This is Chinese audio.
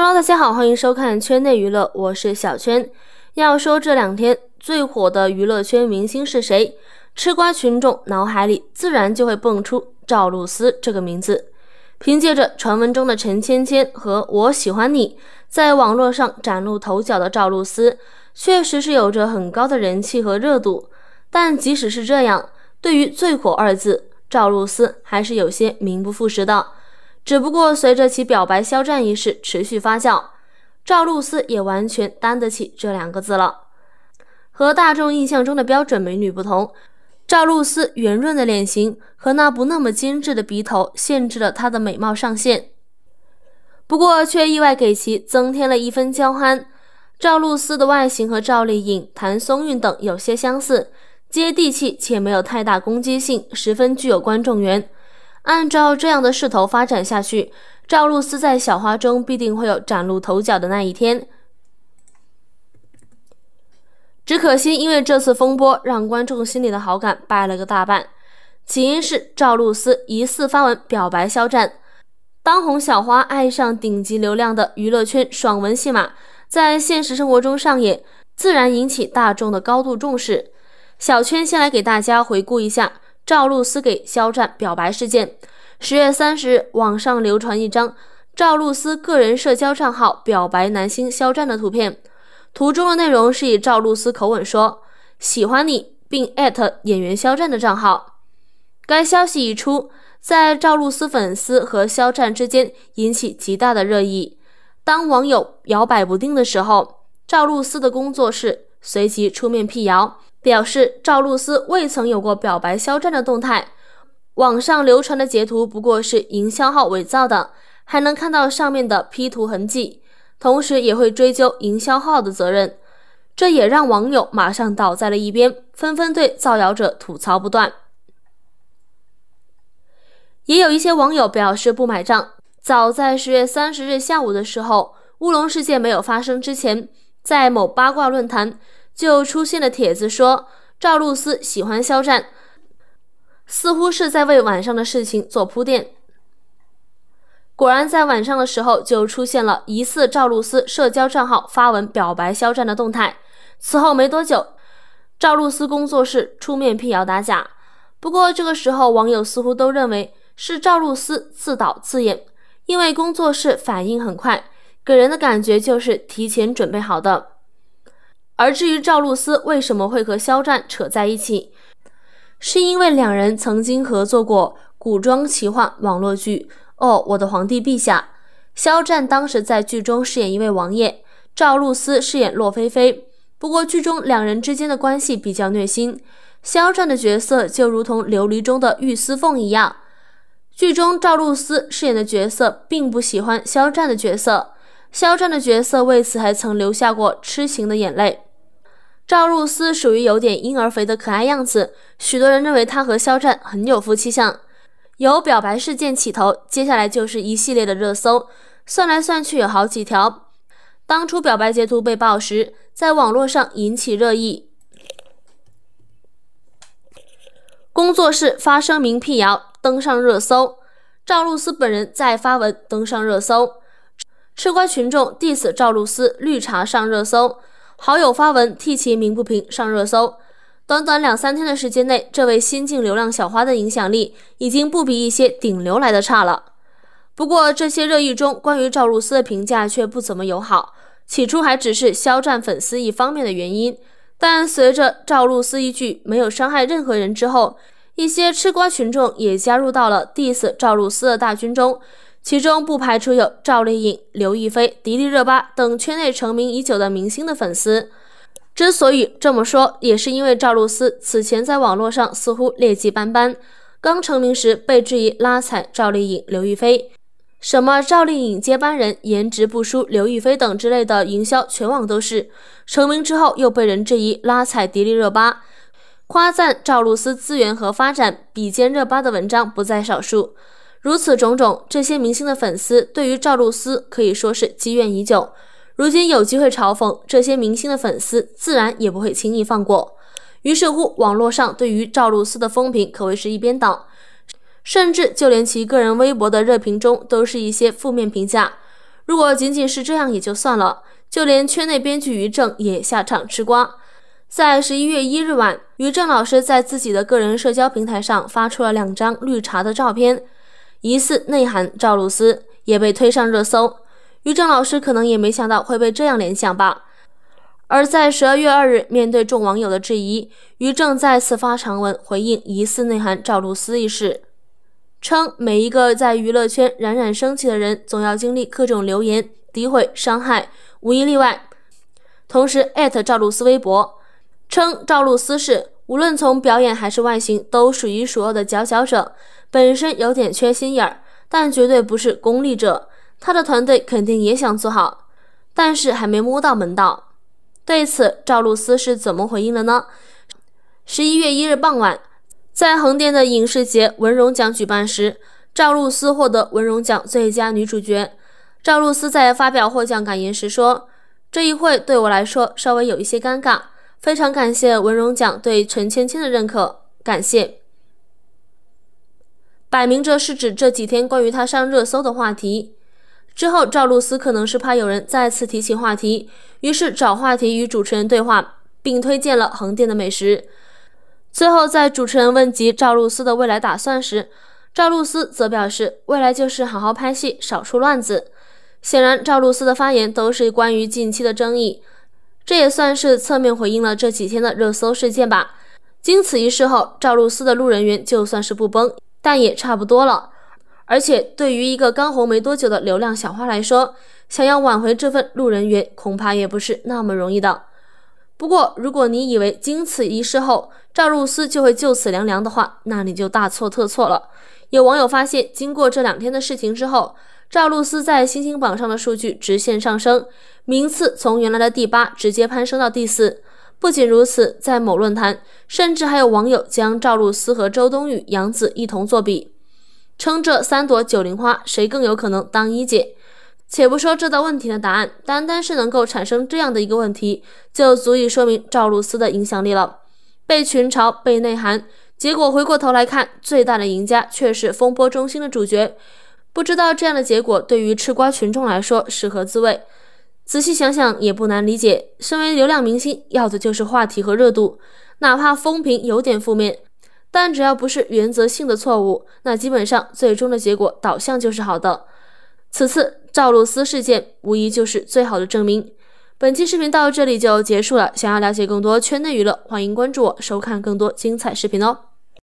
Hello，大家好，欢迎收看圈内娱乐，我是小圈。要说这两天最火的娱乐圈明星是谁，吃瓜群众脑海里自然就会蹦出赵露思这个名字。凭借着传闻中的陈芊芊和《我喜欢你》在网络上崭露头角的赵露思，确实是有着很高的人气和热度。但即使是这样，对于“最火”二字，赵露思还是有些名不副实的。只不过随着其表白肖战一事持续发酵，赵露思也完全担得起这两个字了。和大众印象中的标准美女不同，赵露思圆润的脸型和那不那么精致的鼻头限制了她的美貌上限，不过却意外给其增添了一分娇憨。赵露思的外形和赵丽颖、谭松韵等有些相似，接地气且没有太大攻击性，十分具有观众缘。按照这样的势头发展下去，赵露思在小花中必定会有崭露头角的那一天。只可惜，因为这次风波，让观众心里的好感败了个大半。起因是赵露思疑似发文表白肖战，当红小花爱上顶级流量的娱乐圈爽文戏码，在现实生活中上演，自然引起大众的高度重视。小圈先来给大家回顾一下。赵露思给肖战表白事件，十月三十日，网上流传一张赵露思个人社交账号表白男星肖战的图片，图中的内容是以赵露思口吻说“喜欢你”，并艾特演员肖战的账号。该消息一出，在赵露思粉丝和肖战之间引起极大的热议。当网友摇摆不定的时候，赵露思的工作室随即出面辟谣。表示赵露思未曾有过表白肖战的动态，网上流传的截图不过是营销号伪造的，还能看到上面的 P 图痕迹，同时也会追究营销号的责任。这也让网友马上倒在了一边，纷纷对造谣者吐槽不断。也有一些网友表示不买账。早在十月三十日下午的时候，乌龙事件没有发生之前，在某八卦论坛。就出现了帖子说赵露思喜欢肖战，似乎是在为晚上的事情做铺垫。果然，在晚上的时候就出现了疑似赵露思社交账号发文表白肖战的动态。此后没多久，赵露思工作室出面辟谣打假。不过这个时候，网友似乎都认为是赵露思自导自演，因为工作室反应很快，给人的感觉就是提前准备好的。而至于赵露思为什么会和肖战扯在一起，是因为两人曾经合作过古装奇幻网络剧《哦，我的皇帝陛下》。肖战当时在剧中饰演一位王爷，赵露思饰演洛菲菲。不过剧中两人之间的关系比较虐心，肖战的角色就如同《琉璃》中的玉思凤一样，剧中赵露思饰演的角色并不喜欢肖战的角色，肖战的角色为此还曾留下过痴情的眼泪。赵露思属于有点婴儿肥的可爱样子，许多人认为她和肖战很有夫妻相。由表白事件起头，接下来就是一系列的热搜，算来算去有好几条。当初表白截图被曝时，在网络上引起热议，工作室发声明辟谣，登上热搜。赵露思本人再发文登上热搜，吃瓜群众 diss 赵露思，绿茶上热搜。好友发文替其鸣不平，上热搜。短短两三天的时间内，这位新晋流量小花的影响力已经不比一些顶流来的差了。不过，这些热议中关于赵露思的评价却不怎么友好。起初还只是肖战粉丝一方面的原因，但随着赵露思一句“没有伤害任何人”之后，一些吃瓜群众也加入到了 diss 赵露思的大军中。其中不排除有赵丽颖、刘亦菲、迪丽热巴等圈内成名已久的明星的粉丝。之所以这么说，也是因为赵露思此前在网络上似乎劣迹斑斑。刚成名时被质疑拉踩赵丽颖、刘亦菲，什么赵丽颖接班人、颜值不输刘亦菲等之类的营销，全网都是。成名之后又被人质疑拉踩迪丽热巴，夸赞赵露思资源和发展比肩热巴的文章不在少数。如此种种，这些明星的粉丝对于赵露思可以说是积怨已久。如今有机会嘲讽这些明星的粉丝，自然也不会轻易放过。于是乎，网络上对于赵露思的风评可谓是一边倒，甚至就连其个人微博的热评中都是一些负面评价。如果仅仅是这样也就算了，就连圈内编剧于正也下场吃瓜。在十一月一日晚，于正老师在自己的个人社交平台上发出了两张绿茶的照片。疑似内涵赵露思也被推上热搜，于正老师可能也没想到会被这样联想吧。而在十二月二日，面对众网友的质疑，于正再次发长文回应疑似内涵赵露思一事，称每一个在娱乐圈冉冉升起的人，总要经历各种流言、诋毁、伤害，无一例外。同时艾特赵露思微博，称赵露思是。无论从表演还是外形，都数一数二的佼佼者。本身有点缺心眼儿，但绝对不是功利者。他的团队肯定也想做好，但是还没摸到门道。对此，赵露思是怎么回应的呢？十一月一日傍晚，在横店的影视节文荣奖举办时，赵露思获得文荣奖最佳女主角。赵露思在发表获奖感言时说：“这一会对我来说稍微有一些尴尬。”非常感谢文荣奖对陈芊芊的认可，感谢。摆明着是指这几天关于她上热搜的话题。之后，赵露思可能是怕有人再次提起话题，于是找话题与主持人对话，并推荐了横店的美食。最后，在主持人问及赵露思的未来打算时，赵露思则表示未来就是好好拍戏，少出乱子。显然，赵露思的发言都是关于近期的争议。这也算是侧面回应了这几天的热搜事件吧。经此一事后，赵露思的路人缘就算是不崩，但也差不多了。而且对于一个刚红没多久的流量小花来说，想要挽回这份路人缘，恐怕也不是那么容易的。不过，如果你以为经此一事后赵露思就会就此凉凉的话，那你就大错特错了。有网友发现，经过这两天的事情之后。赵露思在新星榜上的数据直线上升，名次从原来的第八直接攀升到第四。不仅如此，在某论坛，甚至还有网友将赵露思和周冬雨、杨紫一同作比，称这三朵九零花谁更有可能当一姐。且不说这道问题的答案，单单是能够产生这样的一个问题，就足以说明赵露思的影响力了。被群嘲被内涵，结果回过头来看，最大的赢家却是风波中心的主角。不知道这样的结果对于吃瓜群众来说是何滋味？仔细想想也不难理解，身为流量明星，要的就是话题和热度，哪怕风评有点负面，但只要不是原则性的错误，那基本上最终的结果导向就是好的。此次赵露思事件无疑就是最好的证明。本期视频到这里就结束了，想要了解更多圈内娱乐，欢迎关注我，收看更多精彩视频哦。